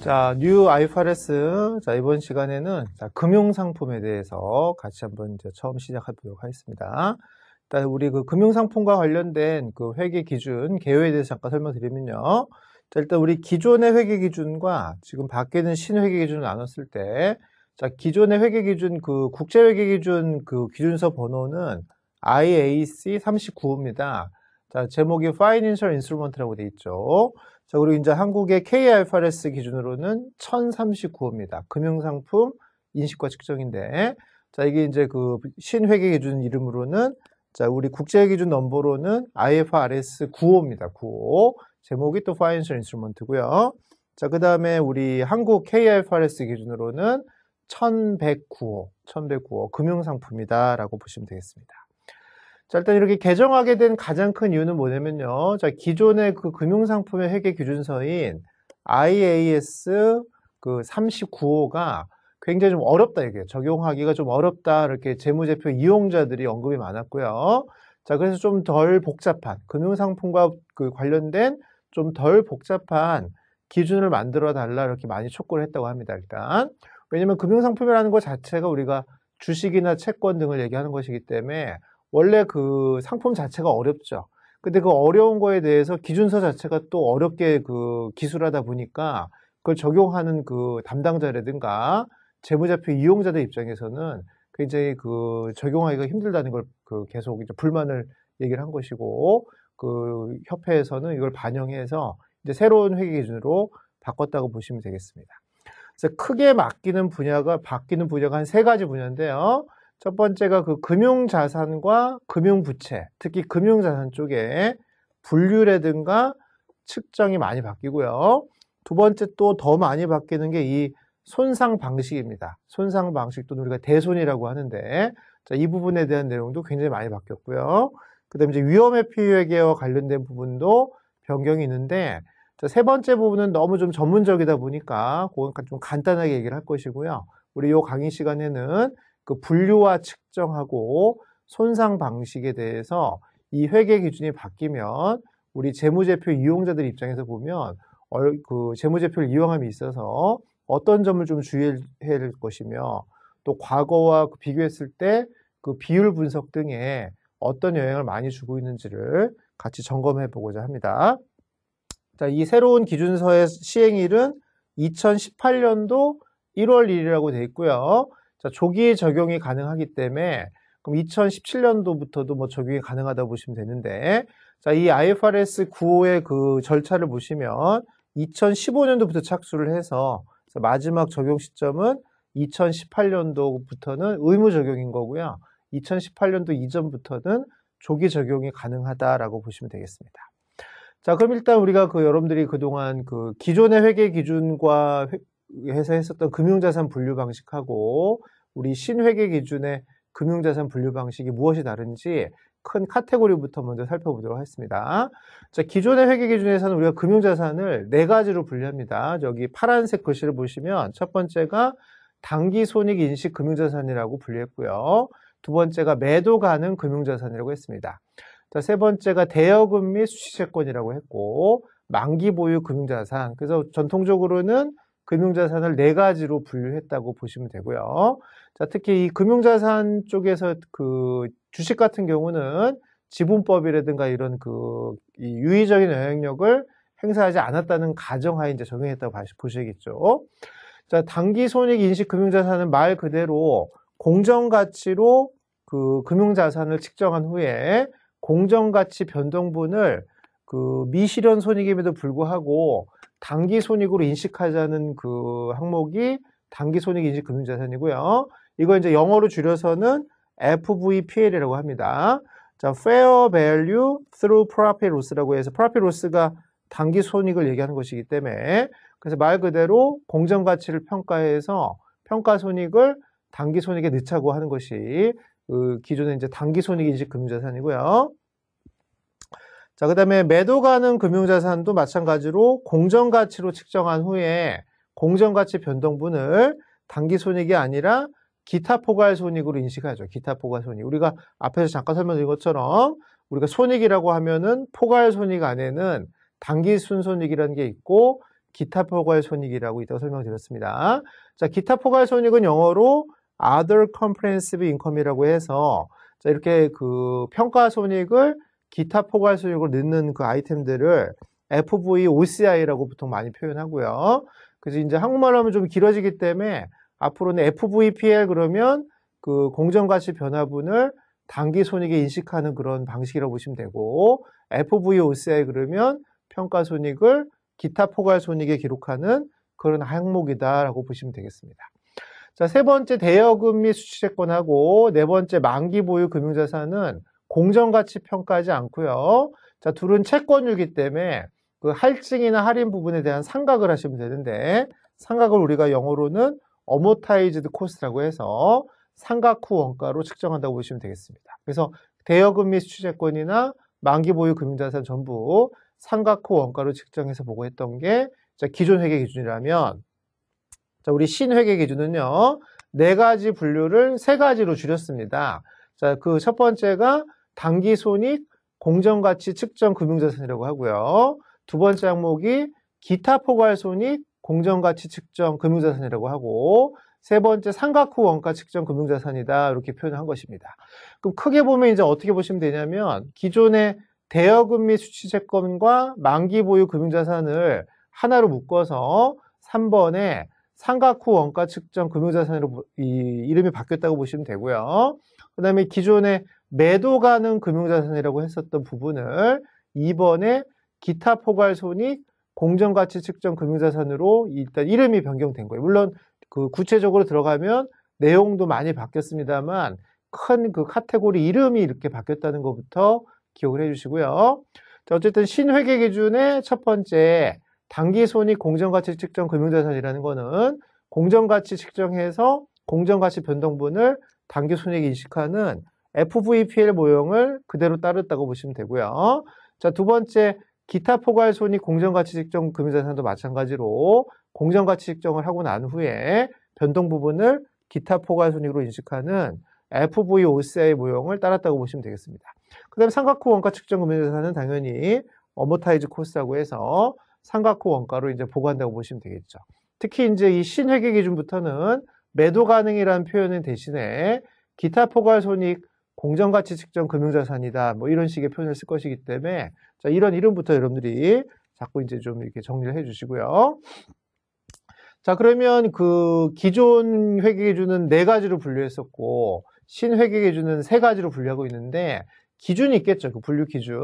자, 뉴 IFRS. 자, 이번 시간에는 자, 금융 상품에 대해서 같이 한번 이제 처음 시작해보도록 하겠습니다. 일단 우리 그 금융 상품과 관련된 그 회계 기준, 개요에 대해서 잠깐 설명드리면요. 자, 일단 우리 기존의 회계 기준과 지금 바뀌는 신회계 기준을 나눴을 때, 자, 기존의 회계 기준, 그 국제 회계 기준 그 기준서 번호는 IAC 39입니다. 자, 제목이 Financial Instrument라고 되어 있죠. 자, 그리고 이제 한국의 KIFRS 기준으로는 1039호입니다. 금융상품 인식과 측정인데, 자, 이게 이제 그 신회계 기준 이름으로는 자, 우리 국제 기준 넘버로는 IFRS 9호입니다. 9호. 제목이 또 Financial Instrument고요. 자, 그다음에 우리 한국 KIFRS 기준으로는 1109호, 1109호 금융상품이다라고 보시면 되겠습니다. 자, 일단 이렇게 개정하게 된 가장 큰 이유는 뭐냐면요. 자, 기존의 그 금융상품의 회계 기준서인 IAS 그 39호가 굉장히 좀 어렵다 이게 적용하기가 좀 어렵다 이렇게 재무제표 이용자들이 언급이 많았고요. 자, 그래서 좀 덜 복잡한 금융상품과 그 관련된 좀 덜 복잡한 기준을 만들어 달라 이렇게 많이 촉구를 했다고 합니다. 일단 왜냐면 금융상품이라는 것 자체가 우리가 주식이나 채권 등을 얘기하는 것이기 때문에 원래 그 상품 자체가 어렵죠. 근데 그 어려운 거에 대해서 기준서 자체가 또 어렵게 그 기술하다 보니까 그걸 적용하는 그 담당자라든가 재무자표 이용자들 입장에서는 굉장히 그 적용하기가 힘들다는 걸 그 계속 이제 불만을 얘기를 한 것이고 그 협회에서는 이걸 반영해서 이제 새로운 회계 기준으로 바꿨다고 보시면 되겠습니다. 그래서 크게 맡기는 분야가 바뀌는 분야가 한 세 가지 분야인데요. 첫 번째가 그 금융자산과 금융부채, 특히 금융자산 쪽에 분류라든가 측정이 많이 바뀌고요. 두 번째 또 더 많이 바뀌는 게 이 손상 방식입니다. 손상 방식 또는 우리가 대손이라고 하는데 자, 이 부분에 대한 내용도 굉장히 많이 바뀌었고요. 그 다음에 이제 위험의 피계와 관련된 부분도 변경이 있는데 자, 세 번째 부분은 너무 좀 전문적이다 보니까 그건 좀 간단하게 얘기를 할 것이고요. 우리 이 강의 시간에는 그 분류와 측정하고 손상 방식에 대해서 이 회계 기준이 바뀌면 우리 재무제표 이용자들 입장에서 보면 그 재무제표를 이용함에 있어서 어떤 점을 좀 주의해야 할 것이며 또 과거와 그 비교했을 때 그 비율 분석 등에 어떤 영향을 많이 주고 있는지를 같이 점검해 보고자 합니다. 자, 이 새로운 기준서의 시행일은 2018년도 1월 1일이라고 되어 있고요. 자, 조기 적용이 가능하기 때문에 그럼 2017년도부터도 뭐 적용이 가능하다 보시면 되는데 자, 이 IFRS 9호의 그 절차를 보시면 2015년도부터 착수를 해서 마지막 적용 시점은 2018년도부터는 의무 적용인 거고요. 2018년도 이전부터는 조기 적용이 가능하다라고 보시면 되겠습니다. 자, 그럼 일단 우리가 그 여러분들이 그동안 그 기존의 회계 기준과 회사 했었던 금융자산 분류 방식하고 우리 신회계 기준의 금융자산 분류 방식이 무엇이 다른지 큰 카테고리부터 먼저 살펴보도록 하겠습니다. 자, 기존의 회계 기준에서는 우리가 금융자산을 네 가지로 분류합니다. 여기 파란색 글씨를 보시면 첫 번째가 단기 손익 인식 금융자산이라고 분류했고요. 두 번째가 매도 가능 금융자산이라고 했습니다. 자, 세 번째가 대여금 및 수취채권이라고 했고 만기 보유 금융자산. 그래서 전통적으로는 금융자산을 네 가지로 분류했다고 보시면 되고요. 자, 특히 이 금융자산 쪽에서 그 주식 같은 경우는 지분법이라든가 이런 그 유의적인 영향력을 행사하지 않았다는 가정하에 이제 적용했다고 보시겠죠. 자, 단기 손익 인식 금융자산은 말 그대로 공정가치로 그 금융자산을 측정한 후에 공정가치 변동분을 그 미실현 손익임에도 불구하고 단기 손익으로 인식하자는 그 항목이 단기 손익 인식 금융자산이고요. 이거 이제 영어로 줄여서는 FVPL이라고 합니다. 자, fair value through profit loss라고 해서 profit loss가 단기 손익을 얘기하는 것이기 때문에 그래서 말 그대로 공정 가치를 평가해서 평가 손익을 단기 손익에 넣자고 하는 것이 그 기존의 이제 단기 손익 인식 금융자산이고요. 자, 그 다음에 매도 가능 금융자산도 마찬가지로 공정가치로 측정한 후에 공정가치 변동분을 단기 손익이 아니라 기타 포괄 손익으로 인식하죠. 기타 포괄 손익. 우리가 앞에서 잠깐 설명드린 것처럼 우리가 손익이라고 하면은 포괄 손익 안에는 단기 순손익이라는 게 있고 기타 포괄 손익이라고 있다고 설명드렸습니다. 자, 기타 포괄 손익은 영어로 other comprehensive income이라고 해서 자, 이렇게 그 평가 손익을 기타 포괄 수익을 넣는 그 아이템들을 FV OCI라고 보통 많이 표현하고요. 그래서 이제 한국말로 하면 좀 길어지기 때문에 앞으로는 FVPL 그러면 그 공정가치 변화분을 단기 손익에 인식하는 그런 방식이라고 보시면 되고 FV OCI 그러면 평가 손익을 기타 포괄 손익에 기록하는 그런 항목이다라고 보시면 되겠습니다. 자, 세 번째 대여금 및 수취채권하고 네 번째 만기 보유 금융자산은 공정가치 평가하지 않고요. 자, 둘은 채권유기 때문에 그 할증이나 할인 부분에 대한 상각을 하시면 되는데 상각을 우리가 영어로는 어모타이즈드 코스트라고 해서 상각 후 원가로 측정한다고 보시면 되겠습니다. 그래서 대여금 및 수취채권이나 만기 보유 금융자산 전부 상각 후 원가로 측정해서 보고했던 게 기존 회계 기준이라면 자, 우리 신회계 기준은요. 네 가지 분류를 세 가지로 줄였습니다. 자, 그 첫 번째가 단기손익 공정가치 측정 금융자산이라고 하고요. 두 번째 항목이 기타 포괄손익 공정가치 측정 금융자산이라고 하고 세 번째 삼각후 원가 측정 금융자산이다 이렇게 표현한 것입니다. 그럼 크게 보면 이제 어떻게 보시면 되냐면 기존의 대여금 및 수취채권과 만기 보유 금융자산을 하나로 묶어서 3번에 삼각후 원가 측정 금융자산으로 이, 이름이 바뀌었다고 보시면 되고요. 그 다음에 기존의 매도 가능 금융자산이라고 했었던 부분을 이번에 기타 포괄 손익 공정가치 측정 금융자산으로 일단 이름이 변경된 거예요. 물론 그 구체적으로 들어가면 내용도 많이 바뀌었습니다만 큰 그 카테고리 이름이 이렇게 바뀌었다는 것부터 기억을 해주시고요. 어쨌든 신회계 기준의 첫 번째 단기 손익 공정가치 측정 금융자산이라는 거는 공정가치 측정해서 공정가치 변동분을 단기 손익 인식하는 FVPL 모형을 그대로 따랐다고 보시면 되고요. 자, 두 번째 기타 포괄 손익 공정가치 측정 금융자산도 마찬가지로 공정가치 측정을 하고 난 후에 변동 부분을 기타 포괄 손익으로 인식하는 FVOCI 모형을 따랐다고 보시면 되겠습니다. 그 다음에 삼각호 원가 측정 금융자산은 당연히 어모타이즈 코스라고 해서 삼각호 원가로 이제 보고한다고 보시면 되겠죠. 특히 이제 이 신회계 기준부터는 매도 가능이라는 표현을 대신에 기타 포괄 손익 공정가치 측정 금융자산이다. 뭐 이런 식의 표현을 쓸 것이기 때문에 자, 이런 이름부터 여러분들이 자꾸 이제 좀 이렇게 정리를 해 주시고요. 자, 그러면 그 기존 회계 기준은 네 가지로 분류했었고 신회계 기준은 세 가지로 분류하고 있는데 기준이 있겠죠. 그 분류 기준.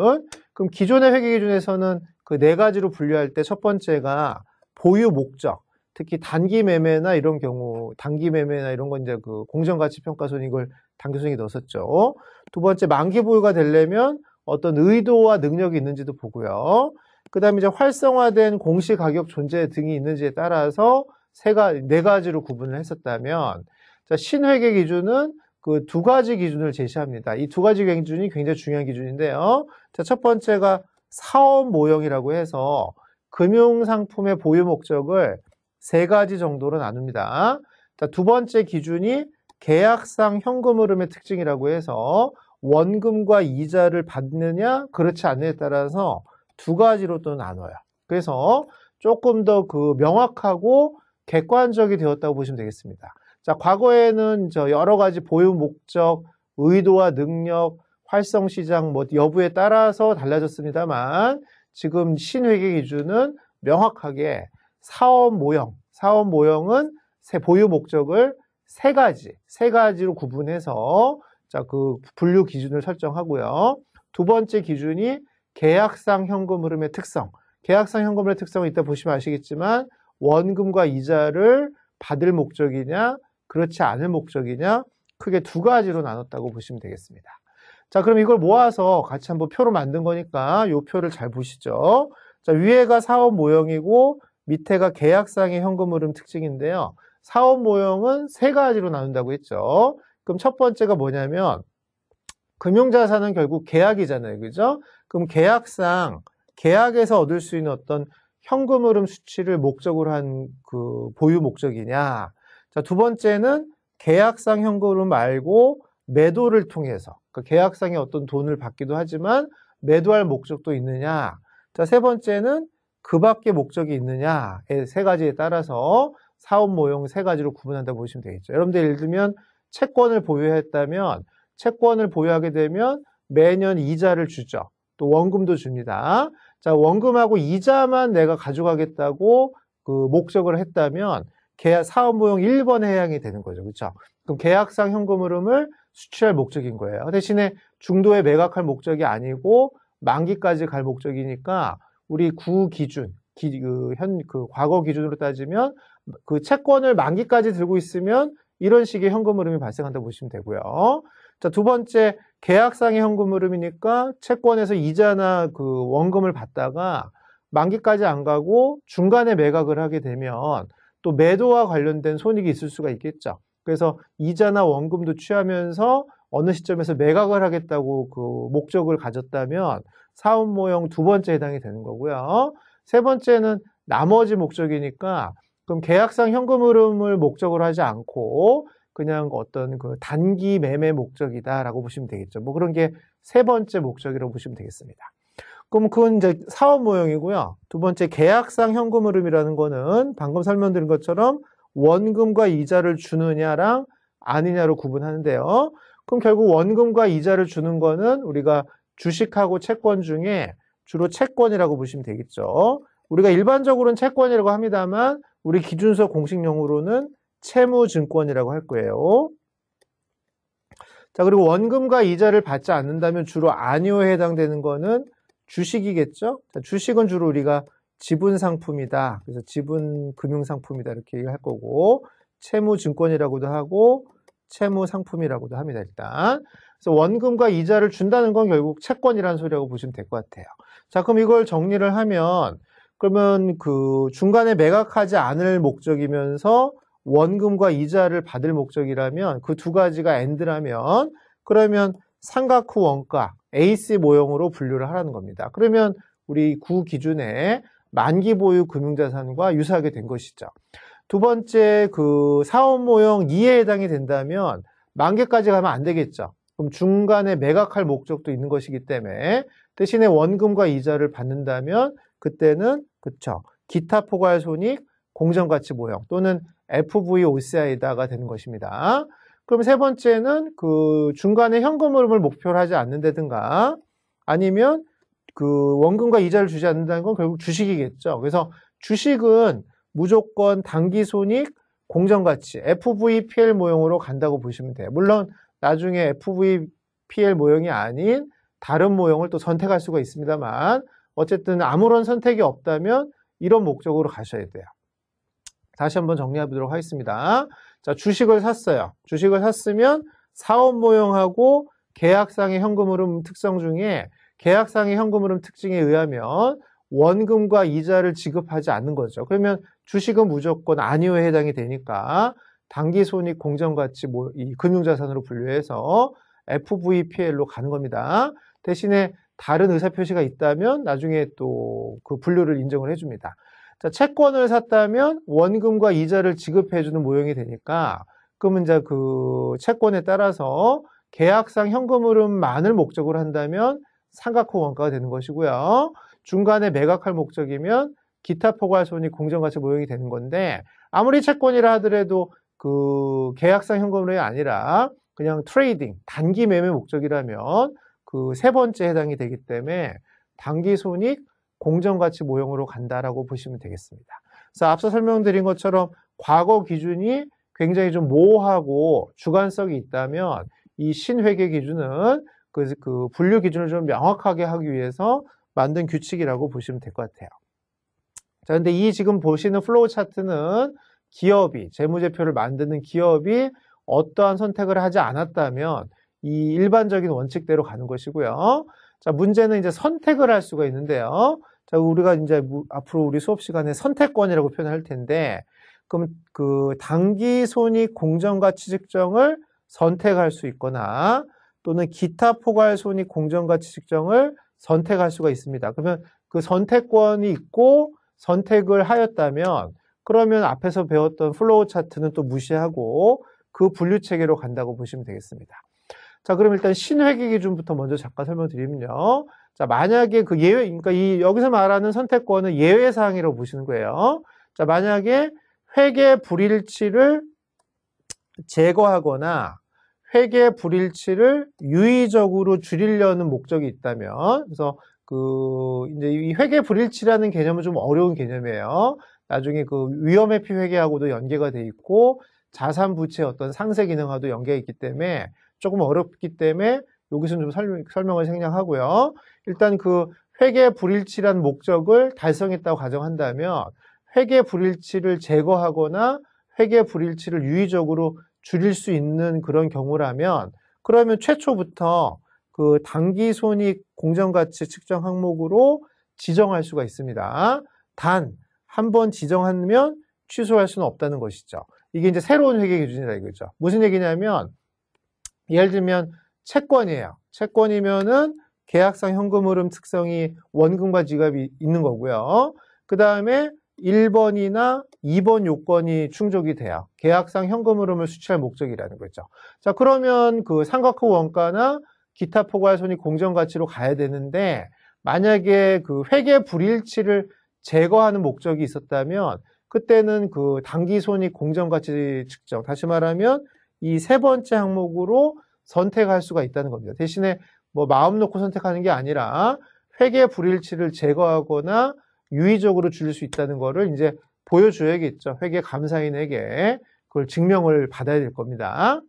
그럼 기존의 회계 기준에서는 그 네 가지로 분류할 때 첫 번째가 보유 목적. 특히 단기 매매나 이런 경우, 단기 매매나 이런 건 이제 그 공정가치 평가손 익을 당교성이 넣었었죠. 두 번째 만기 보유가 되려면 어떤 의도와 능력이 있는지도 보고요. 그 다음에 이제 활성화된 공시 가격 존재 등이 있는지에 따라서 세가, 지네 가지로 구분을 했었다면, 자, 신회계 기준은 그 두 가지 기준을 제시합니다. 이 두 가지 기준이 굉장히 중요한 기준인데요. 자, 첫 번째가 사업 모형이라고 해서 금융상품의 보유 목적을 세 가지 정도로 나눕니다. 자, 두 번째 기준이 계약상 현금 흐름의 특징이라고 해서 원금과 이자를 받느냐 그렇지 않느냐에 따라서 두 가지로 또 나눠요. 그래서 조금 더 그 명확하고 객관적이 되었다고 보시면 되겠습니다. 자, 과거에는 저 여러 가지 보유 목적, 의도와 능력, 활성 시장 뭐 여부에 따라서 달라졌습니다만 지금 신회계 기준은 명확하게 사업 모형, 사업 모형은 새 보유 목적을 세 가지, 세 가지로 구분해서 자, 그 분류 기준을 설정하고요. 두 번째 기준이 계약상 현금 흐름의 특성. 계약상 현금의 흐름 특성은 이따 보시면 아시겠지만 원금과 이자를 받을 목적이냐, 그렇지 않을 목적이냐, 크게 두 가지로 나눴다고 보시면 되겠습니다. 자, 그럼 이걸 모아서 같이 한번 표로 만든 거니까 이 표를 잘 보시죠. 자, 위에가 사업 모형이고 밑에가 계약상의 현금 흐름 특징인데요. 사업 모형은 세 가지로 나눈다고 했죠. 그럼 첫 번째가 뭐냐면 금융자산은 결국 계약이잖아요. 그죠? 그럼 계약상 계약에서 얻을 수 있는 어떤 현금 흐름 수치를 목적으로 한 그 보유 목적이냐. 자, 두 번째는 계약상 현금 흐름 말고 매도를 통해서 그 그러니까 계약상의 어떤 돈을 받기도 하지만 매도할 목적도 있느냐. 자, 세 번째는 그 밖의 목적이 있느냐. 세 가지에 따라서 사업 모형 세 가지로 구분한다 보시면 되겠죠. 여러분들 예를 들면 채권을 보유했다면 채권을 보유하게 되면 매년 이자를 주죠. 또 원금도 줍니다. 자, 원금하고 이자만 내가 가져가겠다고 그 목적을 했다면 계약 사업 모형 1번해양이 되는 거죠. 그렇죠? 그럼 계약상 현금 흐름을 수취할 목적인 거예요. 대신에 중도에 매각할 목적이 아니고 만기까지 갈 목적이니까 우리 구 기준, 기, 그 현, 그 과거 기준으로 따지면 그 채권을 만기까지 들고 있으면 이런 식의 현금 흐름이 발생한다고 보시면 되고요. 자, 두 번째 계약상의 현금 흐름이니까 채권에서 이자나 그 원금을 받다가 만기까지 안 가고 중간에 매각을 하게 되면 또 매도와 관련된 손익이 있을 수가 있겠죠. 그래서 이자나 원금도 취하면서 어느 시점에서 매각을 하겠다고 그 목적을 가졌다면 사업 모형 두 번째 해당이 되는 거고요. 세 번째는 나머지 목적이니까 그럼 계약상 현금 흐름을 목적으로 하지 않고 그냥 어떤 그 단기 매매 목적이다라고 보시면 되겠죠. 뭐 그런 게 세 번째 목적이라고 보시면 되겠습니다. 그럼 그건 이제 사업 모형이고요. 두 번째 계약상 현금 흐름이라는 거는 방금 설명드린 것처럼 원금과 이자를 주느냐랑 아니냐로 구분하는데요. 그럼 결국 원금과 이자를 주는 거는 우리가 주식하고 채권 중에 주로 채권이라고 보시면 되겠죠. 우리가 일반적으로는 채권이라고 합니다만 우리 기준서 공식용으로는 채무증권이라고 할 거예요. 자, 그리고 원금과 이자를 받지 않는다면 주로 아니오에 해당되는 거는 주식이겠죠? 자, 주식은 주로 우리가 지분 상품이다. 그래서 지분 금융 상품이다. 이렇게 얘기할 거고, 채무 증권이라고도 하고, 채무 상품이라고도 합니다. 일단. 그래서 원금과 이자를 준다는 건 결국 채권이라는 소리라고 보시면 될 것 같아요. 자, 그럼 이걸 정리를 하면, 그러면 그 중간에 매각하지 않을 목적이면서 원금과 이자를 받을 목적이라면 그 두 가지가 엔드라면 그러면 삼각후 원가 AC 모형으로 분류를 하라는 겁니다. 그러면 우리 구 기준에 만기 보유 금융자산과 유사하게 된 것이죠. 두 번째 그 사업 모형 2에 해당이 된다면 만기까지 가면 안 되겠죠. 그럼 중간에 매각할 목적도 있는 것이기 때문에 대신에 원금과 이자를 받는다면 그때는 그쵸 기타 포괄 손익 공정가치 모형 또는 FVOCI다가 되는 것입니다. 그럼 세 번째는 그 중간에 현금 흐름을 목표로 하지 않는다든가 아니면 그 원금과 이자를 주지 않는다는 건 결국 주식이겠죠. 그래서 주식은 무조건 단기 손익 공정가치 FVPL 모형으로 간다고 보시면 돼요. 물론 나중에 FVPL 모형이 아닌 다른 모형을 또 선택할 수가 있습니다만 어쨌든 아무런 선택이 없다면 이런 목적으로 가셔야 돼요. 다시 한번 정리해 보도록 하겠습니다. 자, 주식을 샀어요. 주식을 샀으면 사업 모형하고 계약상의 현금 흐름 특성 중에 계약상의 현금 흐름 특징에 의하면 원금과 이자를 지급하지 않는 거죠. 그러면 주식은 무조건 아니오에 해당이 되니까 단기 손익 공정가치 금융자산으로 분류해서 FVPL로 가는 겁니다. 대신에 다른 의사표시가 있다면 나중에 또 그 분류를 인정을 해줍니다. 자, 채권을 샀다면 원금과 이자를 지급해주는 모형이 되니까 그러면 이제 그 채권에 따라서 계약상 현금 흐름만을 목적으로 한다면 상각호 원가가 되는 것이고요. 중간에 매각할 목적이면 기타 포괄손익 공정가치 모형이 되는 건데 아무리 채권이라 하더라도 그 계약상 현금흐름이 아니라 그냥 트레이딩 단기 매매 목적이라면 그세 번째 해당이 되기 때문에 단기 손익 공정가치 모형으로 간다라고 보시면 되겠습니다. 그래서 앞서 설명드린 것처럼 과거 기준이 굉장히 좀 모호하고 주관성이 있다면 이 신회계 기준은 그, 그 분류 기준을 좀 명확하게 하기 위해서 만든 규칙이라고 보시면 될 것 같아요. 자, 근데 이 지금 보시는 플로우 차트는 기업이 재무제표를 만드는 기업이 어떠한 선택을 하지 않았다면 이 일반적인 원칙대로 가는 것이고요. 자, 문제는 이제 선택을 할 수가 있는데요. 자, 우리가 이제 앞으로 우리 수업 시간에 선택권이라고 표현할 텐데, 그럼 그 단기 손익 공정 가치 측정을 선택할 수 있거나 또는 기타 포괄 손익 공정 가치 측정을 선택할 수가 있습니다. 그러면 그 선택권이 있고 선택을 하였다면 그러면 앞에서 배웠던 플로우 차트는 또 무시하고 그 분류 체계로 간다고 보시면 되겠습니다. 자, 그럼 일단 신회계 기준부터 먼저 잠깐 설명드리면요. 자, 만약에 그 예외, 그러니까 이 여기서 말하는 선택권은 예외 사항이라고 보시는 거예요. 자, 만약에 회계 불일치를 제거하거나 회계 불일치를 유의적으로 줄이려는 목적이 있다면, 그래서 그 이제 이 회계 불일치라는 개념은 좀 어려운 개념이에요. 나중에 그 위험 회피 회계하고도 연계가 돼 있고 자산 부채 어떤 상세 기능하도 연계가 있기 때문에 조금 어렵기 때문에 여기서는 좀 설명, 설명을 생략하고요. 일단 그 회계 불일치란 목적을 달성했다고 가정한다면 회계 불일치를 제거하거나 회계 불일치를 유의적으로 줄일 수 있는 그런 경우라면 그러면 최초부터 그 단기 손익 공정 가치 측정 항목으로 지정할 수가 있습니다. 단 한 번 지정하면 취소할 수는 없다는 것이죠. 이게 이제 새로운 회계 기준이다 이거죠. 무슨 얘기냐면 예를 들면 채권이에요. 채권이면은 계약상 현금 흐름 특성이 원금과 지갑이 있는 거고요. 그 다음에 1번이나 2번 요건이 충족이 돼요. 계약상 현금 흐름을 수취할 목적이라는 거죠. 자, 그러면 그 상각후 원가나 기타 포괄손익 공정가치로 가야 되는데 만약에 그 회계 불일치를 제거하는 목적이 있었다면 그때는 그 단기손익 공정가치 측정, 다시 말하면 이세 번째 항목으로 선택할 수가 있다는 겁니다. 대신에 뭐 마음 놓고 선택하는 게 아니라 회계 불일치를 제거하거나 유의적으로 줄일 수 있다는 거를 이제 보여줘야겠죠. 회계 감사인에게 그걸 증명을 받아야 될 겁니다.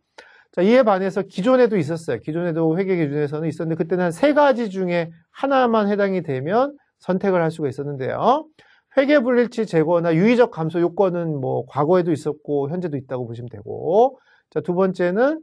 자, 이에 반해서 기존에도 있었어요. 기존에도 회계 기준에서는 있었는데 그때는 한 세 가지 중에 하나만 해당이 되면 선택을 할 수가 있었는데요. 회계 불일치 제거나 유의적 감소 요건은 뭐 과거에도 있었고 현재도 있다고 보시면 되고 자, 두 번째는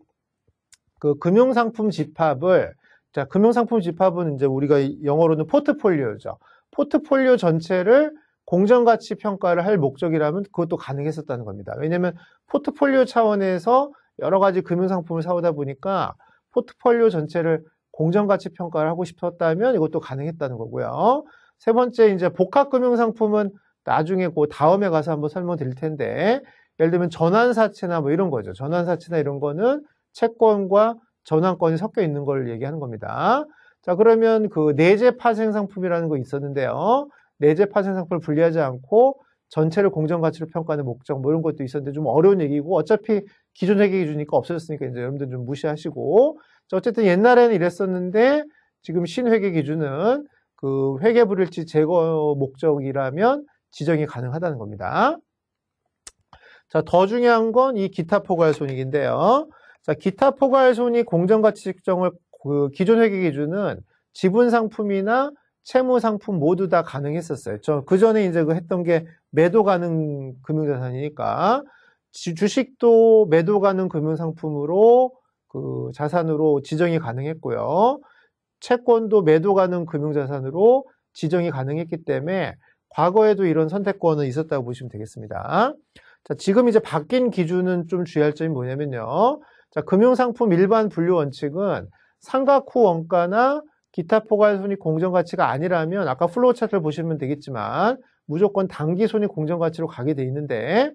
그 금융상품 집합을 자, 금융상품 집합은 이제 우리가 영어로는 포트폴리오죠. 포트폴리오 전체를 공정가치 평가를 할 목적이라면 그것도 가능했었다는 겁니다. 왜냐하면 포트폴리오 차원에서 여러 가지 금융상품을 사오다 보니까 포트폴리오 전체를 공정가치 평가를 하고 싶었다면 이것도 가능했다는 거고요. 세 번째 이제 복합금융상품은 나중에 그 다음에 가서 한번 설명드릴 텐데 예를 들면 전환사채나 뭐 이런 거죠. 전환사채나 이런 거는 채권과 전환권이 섞여 있는 걸 얘기하는 겁니다. 자, 그러면 그 내재 파생 상품이라는 거 있었는데요. 내재 파생 상품을 분리하지 않고 전체를 공정가치로 평가하는 목적 뭐 이런 것도 있었는데 좀 어려운 얘기고 어차피 기존 회계 기준이니까 없어졌으니까 이제 여러분들 좀 무시하시고 자, 어쨌든 옛날에는 이랬었는데 지금 신회계 기준은 그 회계 불일치 제거 목적이라면 지정이 가능하다는 겁니다. 자, 더 중요한 건 이 기타 포괄손익인데요. 자, 기타 포괄손익 공정가치 측정을 그 기존 회계 기준은 지분 상품이나 채무 상품 모두 다 가능했었어요. 그 전에 이제 그 했던 게 매도 가능 금융자산이니까 주식도 매도 가능 금융상품으로 그 자산으로 지정이 가능했고요. 채권도 매도 가능 금융자산으로 지정이 가능했기 때문에 과거에도 이런 선택권은 있었다고 보시면 되겠습니다. 자, 지금 이제 바뀐 기준은 좀 주의할 점이 뭐냐면요. 자, 금융상품 일반 분류 원칙은 상각후 원가나 기타 포괄 손익 공정가치가 아니라면 아까 플로우 차트를 보시면 되겠지만 무조건 단기 손익 공정가치로 가게 돼 있는데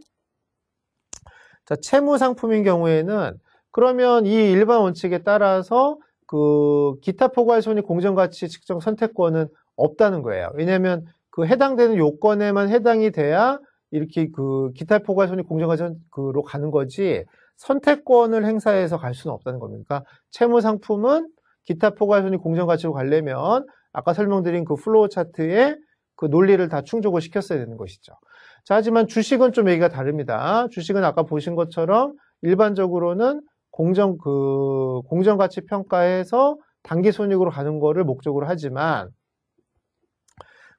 자, 채무 상품인 경우에는 그러면 이 일반 원칙에 따라서 그 기타 포괄 손익 공정가치 측정 선택권은 없다는 거예요. 왜냐하면 그 해당되는 요건에만 해당이 돼야 이렇게 그 기타 포괄손익 공정가정으로 가는 거지 선택권을 행사해서 갈 수는 없다는 겁니까? 그러니까 채무 상품은 기타 포괄손익 공정가치로 가려면 아까 설명드린 그 플로우 차트에 그 논리를 다 충족을 시켰어야 되는 것이죠. 자, 하지만 주식은 좀 얘기가 다릅니다. 주식은 아까 보신 것처럼 일반적으로는 공정 그 공정 가치 평가에서 단기 손익으로 가는 거를 목적으로 하지만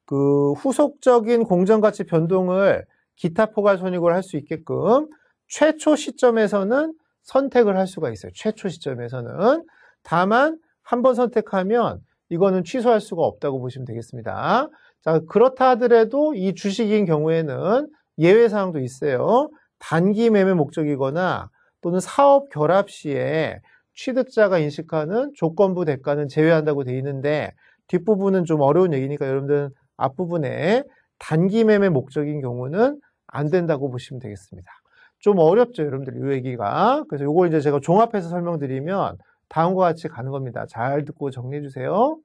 그 후속적인 공정 가치 변동을 기타 포괄 손익으로할 수 있게끔 최초 시점에서는 선택을 할 수가 있어요. 최초 시점에서는. 다만 한번 선택하면 이거는 취소할 수가 없다고 보시면 되겠습니다. 자, 그렇다 하더라도 이 주식인 경우에는 예외 사항도 있어요. 단기 매매 목적이거나 또는 사업 결합 시에 취득자가 인식하는 조건부 대가는 제외한다고 돼 있는데 뒷부분은 좀 어려운 얘기니까 여러분들 앞부분에 단기 매매 목적인 경우는 안 된다고 보시면 되겠습니다. 좀 어렵죠, 여러분들 이 얘기가. 그래서 요걸 이제 제가 종합해서 설명드리면 다음과 같이 가는 겁니다. 잘 듣고 정리해 주세요.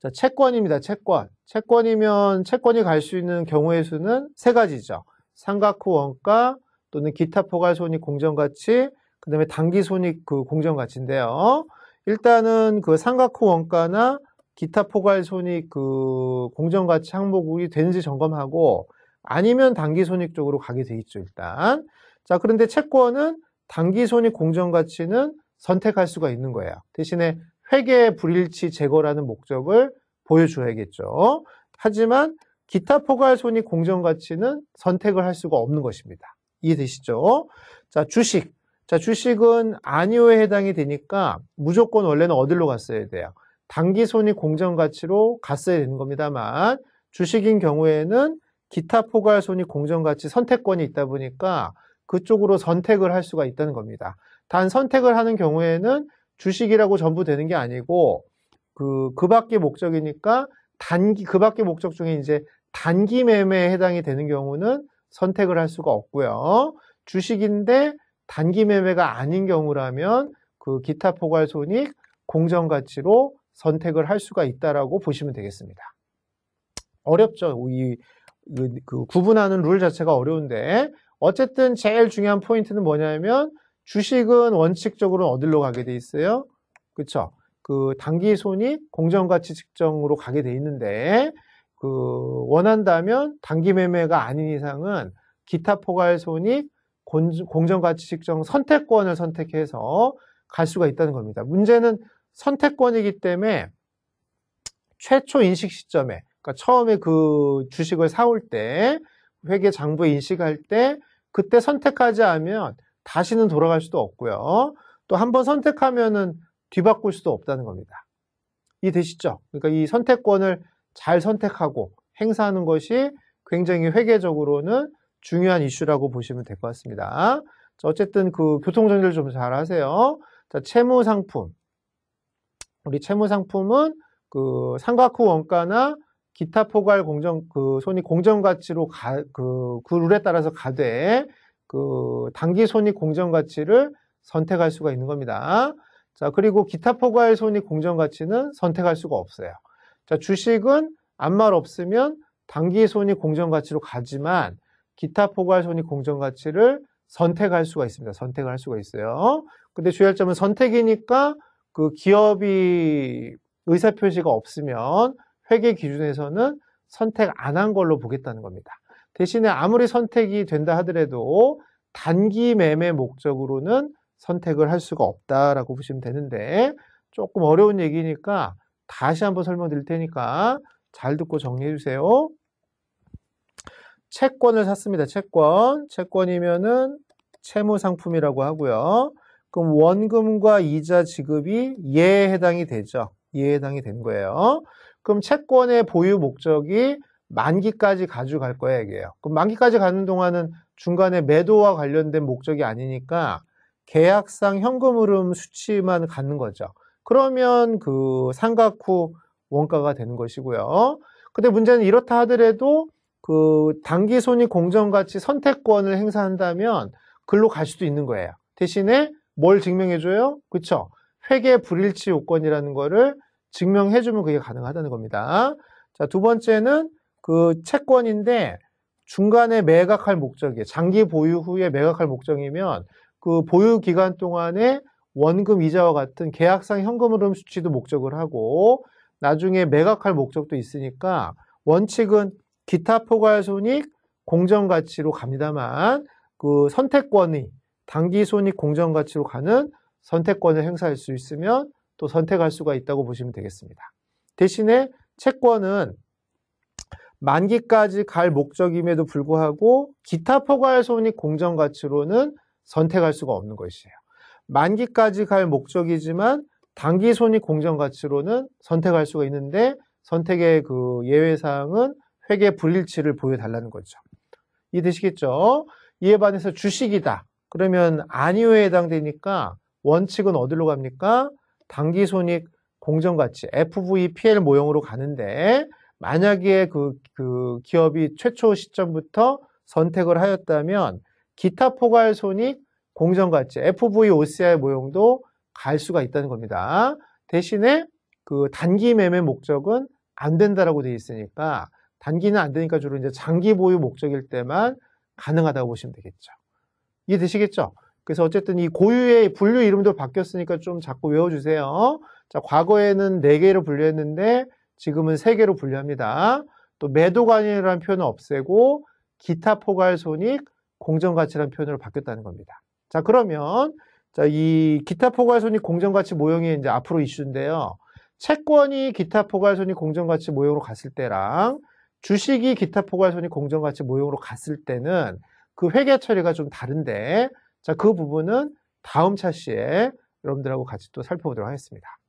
자, 채권입니다. 채권. 채권이면 채권이 갈 수 있는 경우의 수는 세 가지죠. 상각후 원가 또는 기타 포괄 손익 공정 가치, 그다음에 단기 손익 그 공정 가치인데요. 일단은 그 상각후 원가나 기타 포괄 손익 그 공정 가치 항목이 되는지 점검하고 아니면 단기 손익 쪽으로 가게 돼 있죠, 일단. 자, 그런데 채권은 단기 손익 공정 가치는 선택할 수가 있는 거예요. 대신에 회계 불일치 제거라는 목적을 보여줘야겠죠. 하지만 기타 포괄 손익 공정 가치는 선택을 할 수가 없는 것입니다. 이해되시죠? 자, 주식. 자, 주식은 아니오에 해당이 되니까 무조건 원래는 어디로 갔어야 돼요? 단기손익 공정가치로 갔어야 되는 겁니다만 주식인 경우에는 기타 포괄 손익 공정가치 선택권이 있다 보니까 그쪽으로 선택을 할 수가 있다는 겁니다. 단 선택을 하는 경우에는 주식이라고 전부 되는 게 아니고 그, 그 밖의 목적이니까 단기, 그 밖의 목적 중에 이제 단기 매매에 해당이 되는 경우는 선택을 할 수가 없고요. 주식인데 단기 매매가 아닌 경우라면 그 기타 포괄 손익 공정 가치로 선택을 할 수가 있다라고 보시면 되겠습니다. 어렵죠. 이 그, 그 구분하는 룰 자체가 어려운데 어쨌든 제일 중요한 포인트는 뭐냐면 주식은 원칙적으로 어디로 가게 돼 있어요? 그렇죠. 그 단기 손익 공정 가치 측정으로 가게 돼 있는데 그 원한다면 단기 매매가 아닌 이상은 기타 포괄 손익 공정 가치 측정 선택권을 선택해서 갈 수가 있다는 겁니다. 문제는 선택권이기 때문에 최초 인식 시점에 그러니까 처음에 그 주식을 사올 때 회계 장부 인식할 때 그때 선택하지 않으면 다시는 돌아갈 수도 없고요. 또 한 번 선택하면은 뒤바꿀 수도 없다는 겁니다. 이해되시죠? 그러니까 이 선택권을 잘 선택하고 행사하는 것이 굉장히 회계적으로는 중요한 이슈라고 보시면 될 것 같습니다. 어쨌든 그 교통정리를 좀 잘 하세요. 자, 채무상품. 우리 채무상품은 그 상각후 원가나 기타 포괄 공정 그 손익 공정 가치로 가 그 그 룰에 따라서 가되 그 단기 손익 공정 가치를 선택할 수가 있는 겁니다. 자, 그리고 기타 포괄 손익 공정 가치는 선택할 수가 없어요. 자, 주식은 암말 없으면 단기 손익 공정 가치로 가지만 기타 포괄 손익 공정 가치를 선택할 수가 있습니다. 선택할 수가 있어요. 근데 주의할 점은 선택이니까 그 기업이 의사표시가 없으면 회계 기준에서는 선택 안 한 걸로 보겠다는 겁니다. 대신에 아무리 선택이 된다 하더라도 단기 매매 목적으로는 선택을 할 수가 없다라고 보시면 되는데 조금 어려운 얘기니까 다시 한번 설명드릴 테니까 잘 듣고 정리해 주세요. 채권을 샀습니다. 채권. 채권이면은 채무 상품이라고 하고요. 그럼 원금과 이자 지급이 예에 해당이 되죠. 예에 해당이 된 거예요. 그럼 채권의 보유 목적이 만기까지 가져갈 거예요 그럼 만기까지 가는 동안은 중간에 매도와 관련된 목적이 아니니까 계약상 현금 흐름 수치만 갖는 거죠. 그러면 그 상각후 원가가 되는 것이고요. 근데 문제는 이렇다 하더라도 그 단기 손익 공정 가치 선택권을 행사한다면 글로 갈 수도 있는 거예요. 대신에 뭘 증명해줘요? 그쵸? 회계 불일치 요건이라는 거를 증명해주면 그게 가능하다는 겁니다. 자, 두 번째는 그 채권인데 중간에 매각할 목적이 장기 보유 후에 매각할 목적이면 그 보유 기간 동안에 원금 이자와 같은 계약상 현금 흐름 수치도 목적을 하고 나중에 매각할 목적도 있으니까 원칙은 기타 포괄 손익 공정 가치로 갑니다만 그 선택권이 단기손익 공정가치로 가는 선택권을 행사할 수 있으면 또 선택할 수가 있다고 보시면 되겠습니다. 대신에 채권은 만기까지 갈 목적임에도 불구하고 기타 포괄 손익 공정 가치로는 선택할 수가 없는 것이에요. 만기까지 갈 목적이지만 단기 손익 공정 가치로는 선택할 수가 있는데 선택의 그 예외 사항은 회계 불일치를 보여달라는 거죠. 이해되시겠죠? 이에 반해서 주식이다. 그러면 아니오에 해당되니까 원칙은 어디로 갑니까? 당기손익 공정가치 FVPL 모형으로 가는데 만약에 그, 그 기업이 최초 시점부터 선택을 하였다면 기타 포괄 손익 공정가치 FVOCI 모형도 갈 수가 있다는 겁니다. 대신에 그 단기 매매 목적은 안 된다라고 되어 있으니까 단기는 안 되니까 주로 이제 장기 보유 목적일 때만 가능하다고 보시면 되겠죠. 이해되시겠죠? 그래서 어쨌든 이 고유의 분류 이름도 바뀌었으니까 좀 자꾸 외워주세요. 자, 과거에는 4개로 분류했는데 지금은 3개로 분류합니다. 또 매도관이라는 표현을 없애고 기타 포괄 손익 공정가치라는 표현으로 바뀌었다는 겁니다. 자, 그러면 자, 이 기타 포괄 손익 공정가치 모형이 이제 앞으로 이슈인데요. 채권이 기타 포괄 손익 공정가치 모형으로 갔을 때랑 주식이 기타 포괄 손익 공정가치 모형으로 갔을 때는 그 회계 처리가 좀 다른데 자, 그 부분은 다음 차시에 여러분들하고 같이 또 살펴보도록 하겠습니다.